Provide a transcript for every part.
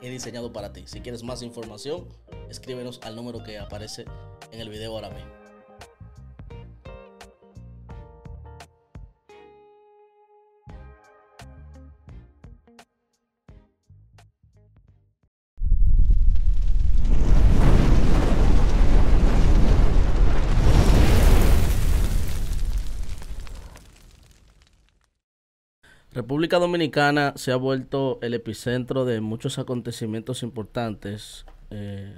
he diseñado para ti. Si quieres más información, escríbenos al número que aparece en el video ahora mismo. República Dominicana se ha vuelto el epicentro de muchos acontecimientos importantes, eh,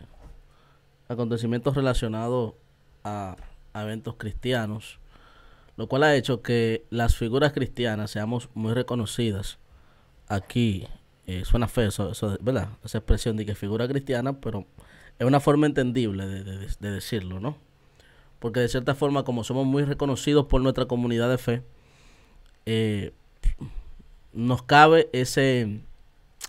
acontecimientos relacionados a, eventos cristianos, lo cual ha hecho que las figuras cristianas seamos muy reconocidas aquí. Eh, suena fe, ¿verdad? Esa expresión de que figura cristiana, pero es una forma entendible de, de decirlo, ¿no? Porque de cierta forma, como somos muy reconocidos por nuestra comunidad de fe, eh, nos cabe ese,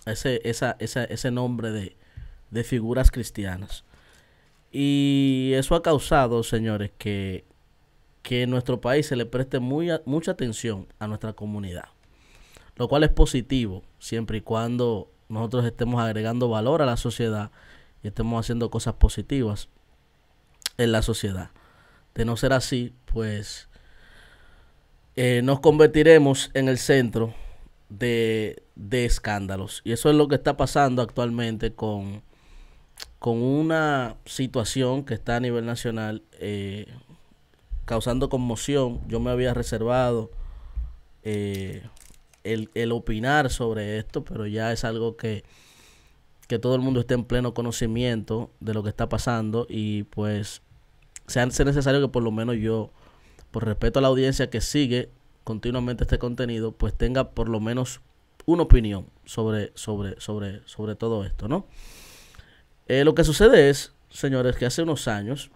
ese, nombre de, figuras cristianas. Y eso ha causado, señores, que, en nuestro país se le preste muy, mucha atención a nuestra comunidad, lo cual es positivo siempre y cuando nosotros estemos agregando valor a la sociedad y estemos haciendo cosas positivas en la sociedad. De no ser así, pues eh, nos convertiremos en el centro de, escándalos. Y eso es lo que está pasando actualmente con, con una situación que está a nivel nacional eh, causando conmoción. Yo me había reservado eh, el, el, opinar sobre esto, pero ya es algo que, que todo el mundo esté en pleno conocimiento de lo que está pasando y pues sea hace necesario que por lo menos yo, por respeto a la audiencia que sigue continuamente este contenido, pues tenga por lo menos una opinión sobre, sobre, sobre, sobre todo esto, ¿no? Eh, lo que sucede es, señores, que hace unos años,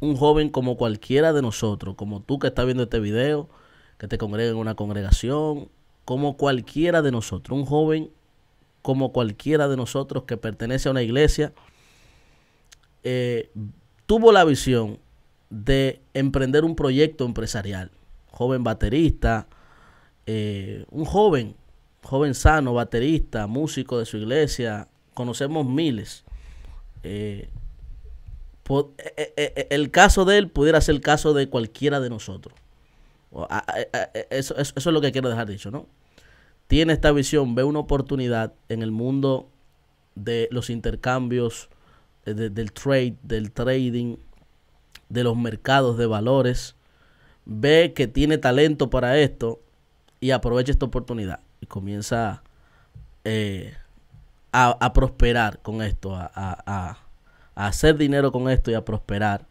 un joven como cualquiera de nosotros, como tú que estás viendo este video, que te congrega en una congregación, como cualquiera de nosotros, un joven como cualquiera de nosotros que pertenece a una iglesia, eh, tuvo la visión de emprender un proyecto empresarial joven baterista, eh, un joven, joven sano, baterista, músico de su iglesia, conocemos miles. Eh, eh, el caso de él pudiera ser el caso de cualquiera de nosotros. Eso, es lo que quiero dejar dicho, ¿no? Tiene esta visión, ve una oportunidad en el mundo de los intercambios, del trade, del trading, de los mercados de valores ve que tiene talento para esto y aprovecha esta oportunidad y comienza eh, a, prosperar con esto, a, hacer dinero con esto y a prosperar.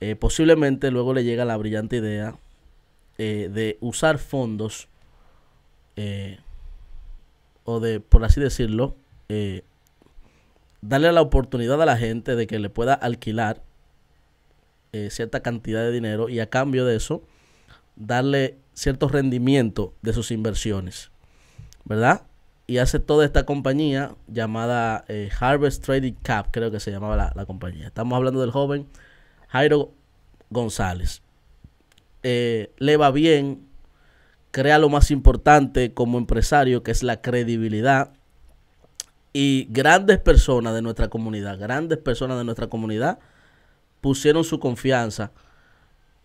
Eh, posiblemente luego le llega la brillante idea eh, de usar fondos o de, por así decirlo, darle la oportunidad a la gente de que le pueda alquilar eh, cierta cantidad de dinero y a cambio de eso darle cierto rendimiento de sus inversiones, ¿verdad? Y hace toda esta compañía llamada eh, Harvest Trading Cap, creo que se llamaba la, compañía. Estamos hablando del joven Jairo González. Eh, le va bien, crea lo más importante como empresario, que es la credibilidad. Y grandes personas de nuestra comunidad, grandes personas de nuestra comunidad, pusieron su confianza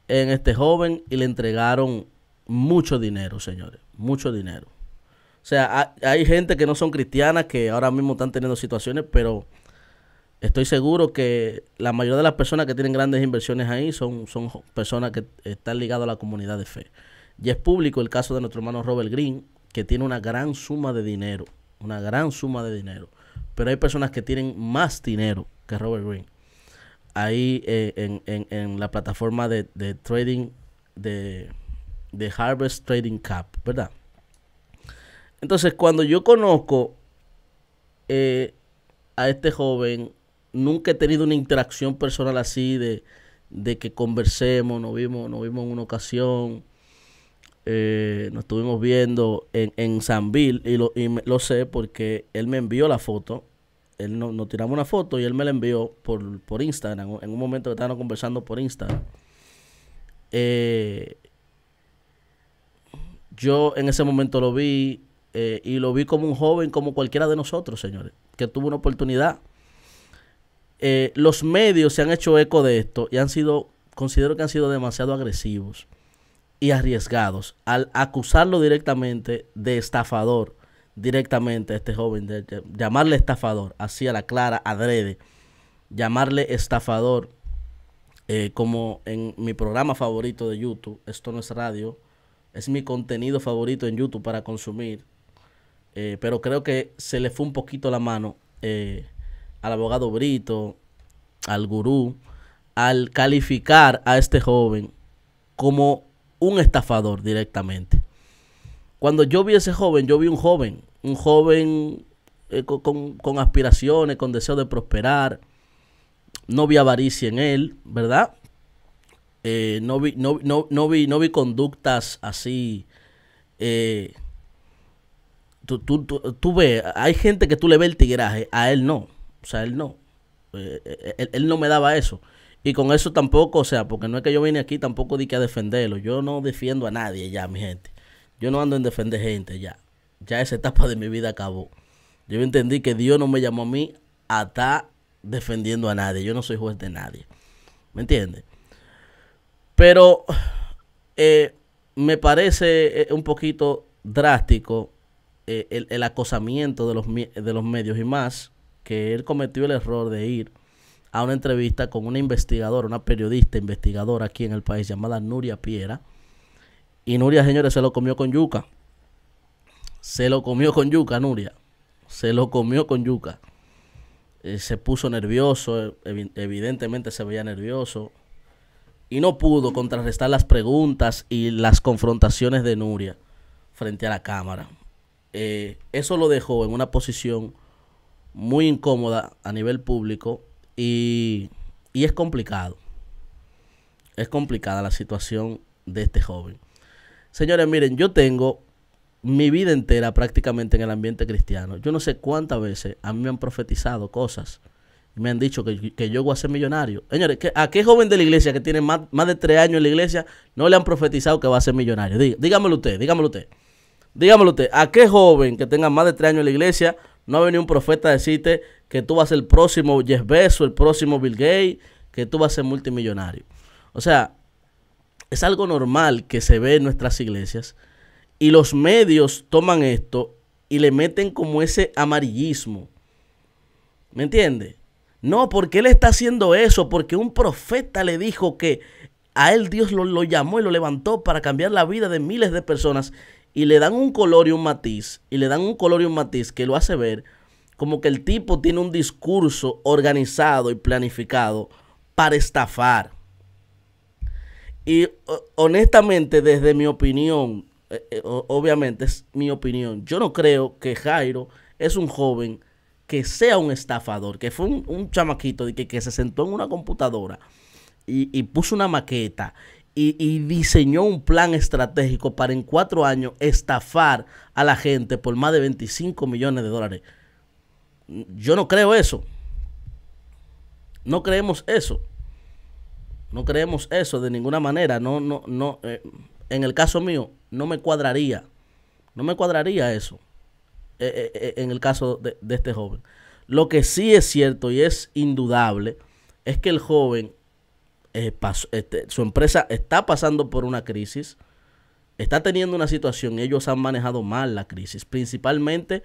en este joven y le entregaron mucho dinero, señores, mucho dinero. O sea, hay, gente que no son cristianas que ahora mismo están teniendo situaciones, pero estoy seguro que la mayoría de las personas que tienen grandes inversiones ahí son, personas que están ligadas a la comunidad de fe. Y es público el caso de nuestro hermano Robert Green, que tiene una gran suma de dinero, una gran suma de dinero. Pero hay personas que tienen más dinero que Robert Green ahí eh, en, en, en, la plataforma de, trading de, Harvest Trading Cup, ¿verdad? Entonces, cuando yo conozco eh, a este joven, nunca he tenido una interacción personal así de, que conversemos, nos vimos, nos vimos en una ocasión, eh, nos estuvimos viendo en, en Sanville y, lo, y lo sé porque él me envió la foto él no, nos tiramos una foto y él me la envió por, Instagram, en un momento que estábamos conversando por Instagram. Eh, yo en ese momento lo vi eh, y lo vi como un joven, como cualquiera de nosotros, señores, que tuvo una oportunidad. Eh, los medios se han hecho eco de esto y han sido, considero que han sido demasiado agresivos y arriesgados al acusarlo directamente de estafador directamente a este joven, de, llamarle estafador, así a la clara, adrede, llamarle estafador, eh, como en mi programa favorito de YouTube, esto no es radio, es mi contenido favorito en YouTube para consumir, eh, pero creo que se le fue un poquito la mano eh, al abogado Brito, al gurú, al calificar a este joven como un estafador directamente. Cuando yo vi a ese joven, yo vi un joven un joven eh, con, aspiraciones, con deseo de prosperar. No vi avaricia en él, ¿verdad? Eh, no, vi, no, vi, no vi conductas así. Eh, hay gente que tú le ves el tigraje, a él no. O sea, él no. Él, él, no me daba eso. Y con eso tampoco, o sea, porque no es que yo vine aquí tampoco di que a defenderlo. Yo no defiendo a nadie ya, mi gente. Yo no ando en defender gente ya ya esa etapa de mi vida acabó. Yo entendí que Dios no me llamó a mí a estar defendiendo a nadie. Yo no soy juez de nadie. ¿Me entiendes? Pero eh, me parece eh, un poquito drástico eh, el, acosamiento de los, de los medios y más que él cometió el error de ir a una entrevista con una investigadora, una periodista investigadora aquí en el país llamada Nuria Piera. Y Nuria, señores, se lo comió con yuca. Se lo comió con yuca, Nuria. Se lo comió con yuca. Eh, se puso nervioso, eh, evidentemente se veía nervioso. Y no pudo contrarrestar las preguntas y las confrontaciones de Nuria frente a la cámara. Eh, eso lo dejó en una posición muy incómoda a nivel público y, y es complicado. Es complicada la situación de este joven. Señores, miren, yo tengo mi vida entera prácticamente en el ambiente cristiano. Yo no sé cuántas veces a mí me han profetizado cosas. Me han dicho que, yo voy a ser millonario. Señores, ¿a qué joven de la iglesia que tiene más, de tres años en la iglesia no le han profetizado que va a ser millonario? dígamelo usted, dígamelo usted. Dígamelo usted, ¿a qué joven que tenga más de tres años en la iglesia no ha venido un profeta a decirte que tú vas a ser el próximo Jeff Bezos, el próximo Bill Gates, que tú vas a ser multimillonario? O sea, es algo normal que se ve en nuestras iglesias y los medios toman esto y le meten como ese amarillismo. ¿Me entiende? No, porque él está haciendo eso, porque un profeta le dijo que a él Dios lo, lo, llamó y lo levantó para cambiar la vida de miles de personas. Y le dan un color y un matiz, y le dan un color y un matiz que lo hace ver como que el tipo tiene un discurso organizado y planificado para estafar. Y honestamente, desde mi opinión, eh, eh, obviamente es mi opinión, yo no creo que Jairo es un joven que sea un estafador, que fue un, chamaquito que, que, se sentó en una computadora y, puso una maqueta y, diseñó un plan estratégico para en cuatro años estafar a la gente por más de 25 millones de dólares. Yo no creo eso. No creemos eso. No creemos eso de ninguna manera. No, no, no. Eh, en el caso mío, no me cuadraría. No me cuadraría eso eh, eh, eh, en el caso de, este joven. Lo que sí es cierto y es indudable es que el joven, este, su empresa está pasando por una crisis, está teniendo una situación y ellos han manejado mal la crisis, principalmente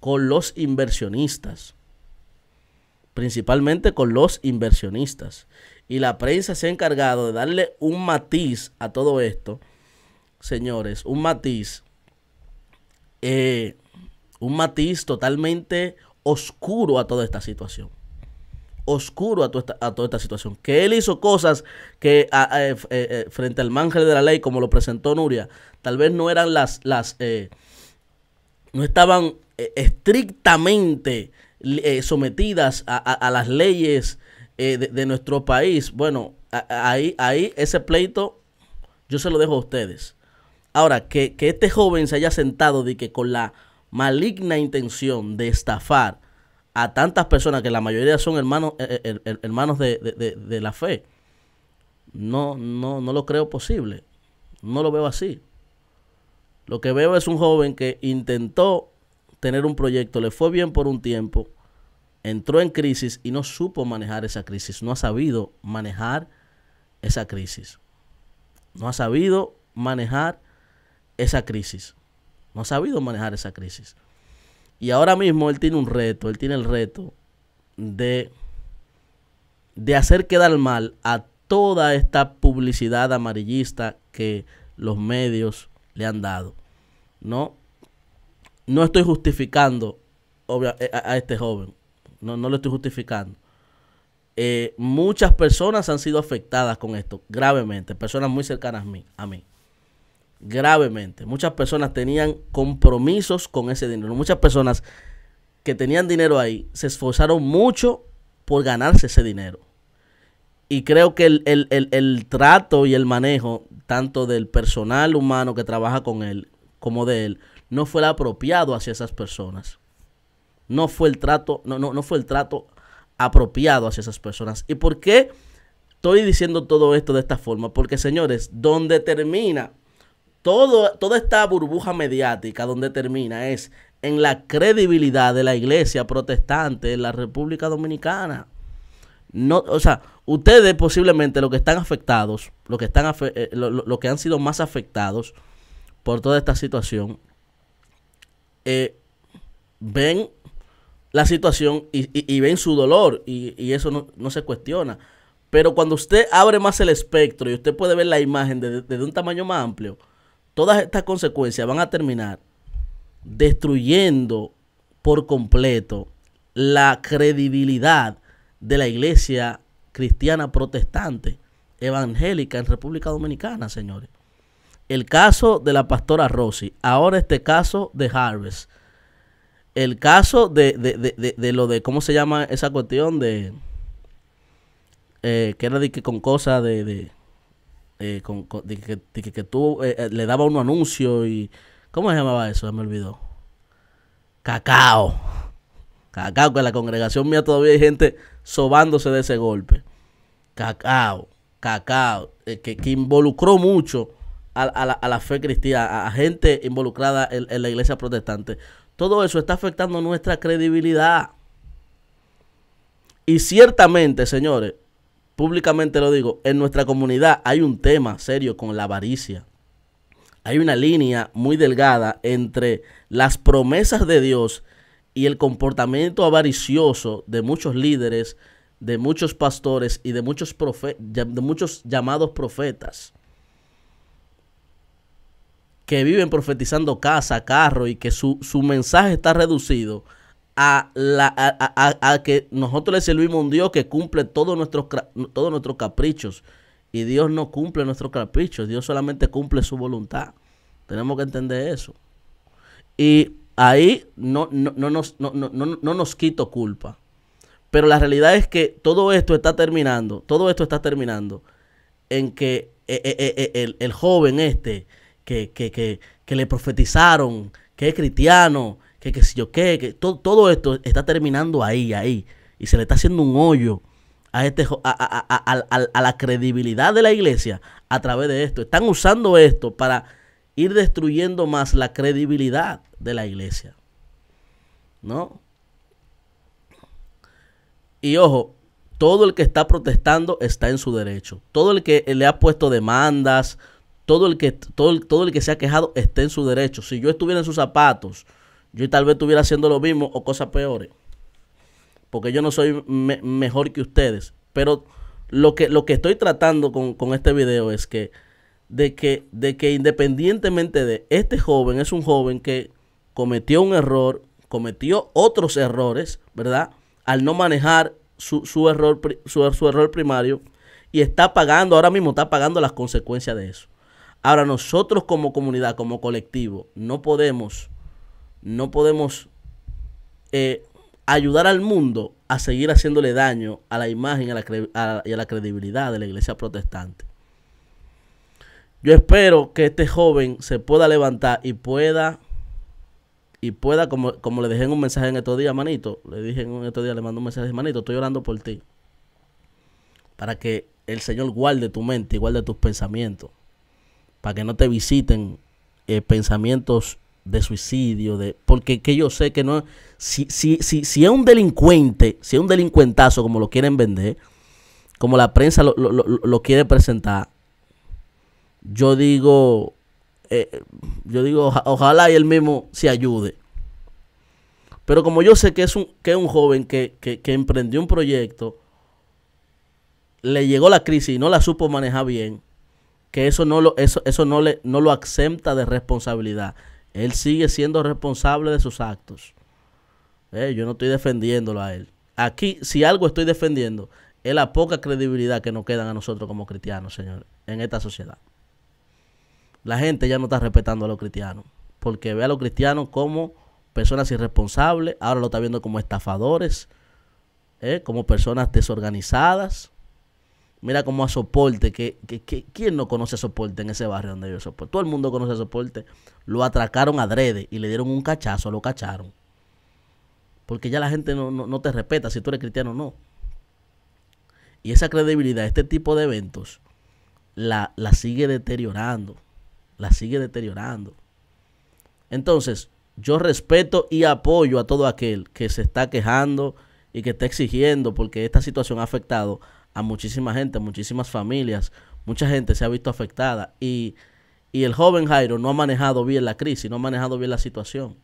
con los inversionistas. Principalmente con los inversionistas. Y la prensa se ha encargado de darle un matiz a todo esto señores, un matiz, eh, un matiz totalmente oscuro a toda esta situación. Oscuro a, a toda esta situación. Que él hizo cosas que eh, eh, frente al mangel de la ley, como lo presentó Nuria, tal vez no eran las, las no estaban estrictamente sometidas a, las leyes de, de, nuestro país. Bueno, ahí, ahí ese pleito yo se lo dejo a ustedes. Ahora, que, este joven se haya sentado de que con la maligna intención de estafar a tantas personas que la mayoría son hermanos, eh, eh, hermanos de, la fe, no, no, no lo creo posible. No lo veo así. Lo que veo es un joven que intentó tener un proyecto, le fue bien por un tiempo, entró en crisis y no supo manejar esa crisis, no ha sabido manejar esa crisis. No ha sabido manejar esa crisis. No ha sabido manejar esa crisis. Y ahora mismo él tiene un reto, él tiene el reto de, de hacer quedar mal a toda esta publicidad amarillista que los medios le han dado. No, no estoy justificando eh, a, este joven, no, no lo estoy justificando. Eh, muchas personas han sido afectadas con esto gravemente, personas muy cercanas a mí. A mí gravemente. Muchas personas tenían compromisos con ese dinero. Muchas personas que tenían dinero ahí se esforzaron mucho por ganarse ese dinero. Y creo que el, el, el, trato y el manejo, tanto del personal humano que trabaja con él como de él, no fue el apropiado hacia esas personas. No fue el trato, no, no, no fue el trato apropiado hacia esas personas. ¿Y por qué estoy diciendo todo esto de esta forma? Porque, señores, donde termina toda esta burbuja mediática donde termina es en la credibilidad de la iglesia protestante en la República Dominicana. No, o sea, ustedes posiblemente los que están afectados, los que, están eh, lo, que han sido más afectados por toda esta situación, eh, ven la situación y, ven su dolor y, eso no, se cuestiona. Pero cuando usted abre más el espectro y usted puede ver la imagen desde un tamaño más amplio, todas estas consecuencias van a terminar destruyendo por completo la credibilidad de la iglesia cristiana protestante evangélica en República Dominicana, señores. El caso de la pastora Rossi, ahora este caso de Harvest, el caso de, de, lo de, ¿cómo se llama esa cuestión? De, eh, que era de que con cosas de eh, con, que, tú eh, eh, le daba un anuncio y... ¿Cómo se llamaba eso? me olvidó. Cacao. Cacao, que en la congregación mía todavía hay gente sobándose de ese golpe. Cacao, cacao, que, involucró mucho a, la, a, la, fe cristiana, a gente involucrada en, en la iglesia protestante. Todo eso está afectando nuestra credibilidad. Y ciertamente, señores, públicamente lo digo, en nuestra comunidad hay un tema serio con la avaricia. Hay una línea muy delgada entre las promesas de Dios y el comportamiento avaricioso de muchos líderes, de muchos pastores y de muchos, llamados profetas que viven profetizando casa, carro y que su, su mensaje está reducido a, la, que nosotros le servimos a un Dios que cumple todos nuestros, todos nuestros caprichos. Y Dios no cumple nuestros caprichos, Dios solamente cumple su voluntad. Tenemos que entender eso. Y ahí no, no, no nos, no, no, nos quito culpa. Pero la realidad es que todo esto está terminando, todo esto está terminando en que eh, eh, eh, el, el, joven este que, que, que, que le profetizaron, que es cristiano, que que yo que todo, esto está terminando ahí, ahí. Y se le está haciendo un hoyo a, este, a, la credibilidad de la iglesia a través de esto. Están usando esto para ir destruyendo más la credibilidad de la iglesia. ¿No? Y ojo, todo el que está protestando está en su derecho. Todo el que le ha puesto demandas, todo el que, todo el que se ha quejado está en su derecho. Si yo estuviera en sus zapatos, yo tal vez estuviera haciendo lo mismo o cosas peores. Porque yo no soy mejor que ustedes. Pero lo que, lo que estoy tratando con, este video es que de, que, de que independientemente de este joven, es un joven que cometió un error, cometió otros errores, ¿verdad? Al no manejar su, error, su error primario y está pagando, ahora mismo está pagando las consecuencias de eso. Ahora nosotros como comunidad, como colectivo, no podemos no podemos eh, ayudar al mundo a seguir haciéndole daño a la imagen a la y a la credibilidad de la iglesia protestante. Yo espero que este joven se pueda levantar y pueda, y pueda, como, le dejé en un mensaje en estos días, manito, le dije en estos días, le mando un mensaje, manito, estoy orando por ti. Para que el Señor guarde tu mente, guarde tus pensamientos. Para que no te visiten eh, pensamientos de suicidio, de porque que yo sé que no si si si si es un delincuente, si es un delincuentazo como lo quieren vender, como la prensa lo, lo, lo, quiere presentar, yo digo eh, yo digo ojalá y él mismo se ayude. Pero como yo sé que es un que es un joven que, que, que emprendió un proyecto, le llegó la crisis y no la supo manejar bien, que eso no lo eso eso no le no lo acepta de responsabilidad. Él sigue siendo responsable de sus actos. Eh, yo no estoy defendiéndolo a él. Aquí, si algo estoy defendiendo, es la poca credibilidad que nos quedan a nosotros como cristianos, señores, en esta sociedad. La gente ya no está respetando a los cristianos, porque ve a los cristianos como personas irresponsables, ahora lo está viendo como estafadores, eh, como personas desorganizadas, Mira como a Soporte, que, que, ¿quién no conoce a Soporte en ese barrio donde vive Soporte? Todo el mundo conoce a Soporte. Lo atracaron a Drede y le dieron un cachazo, lo cacharon. Porque ya la gente no, te respeta, si tú eres cristiano o no. Y esa credibilidad, este tipo de eventos, la, la sigue deteriorando. La sigue deteriorando. Entonces, yo respeto y apoyo a todo aquel que se está quejando y que está exigiendo porque esta situación ha afectado a muchísima gente, a muchísimas familias, mucha gente se ha visto afectada y, el joven Jairo no ha manejado bien la crisis, no ha manejado bien la situación.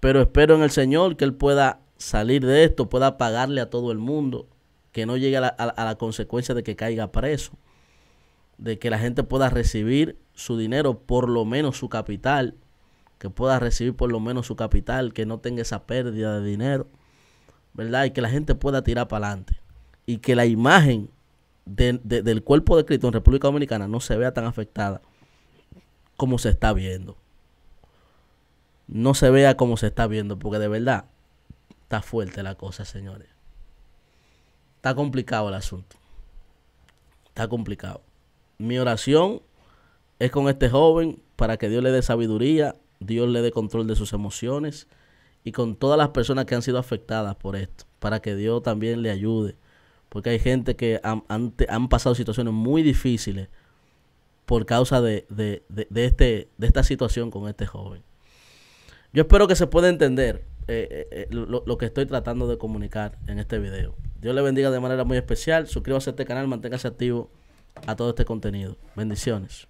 Pero espero en el Señor que Él pueda salir de esto, pueda pagarle a todo el mundo, que no llegue a la, a la, consecuencia de que caiga preso, de que la gente pueda recibir su dinero, por lo menos su capital, que pueda recibir por lo menos su capital, que no tenga esa pérdida de dinero, ¿verdad? Y que la gente pueda tirar para adelante y que la imagen del cuerpo de Cristo en República Dominicana no se vea tan afectada como se está viendo. No se vea como se está viendo, porque de verdad está fuerte la cosa, señores. Está complicado el asunto. Está complicado. Mi oración es con este joven para que Dios le dé sabiduría, Dios le dé control de sus emociones y con todas las personas que han sido afectadas por esto, para que Dios también le ayude porque hay gente que han, pasado situaciones muy difíciles por causa de, este, de esta situación con este joven. Yo espero que se pueda entender eh, eh, eh, lo, que estoy tratando de comunicar en este video. Dios le bendiga de manera muy especial. Suscríbase a este canal, manténgase activo a todo este contenido. Bendiciones.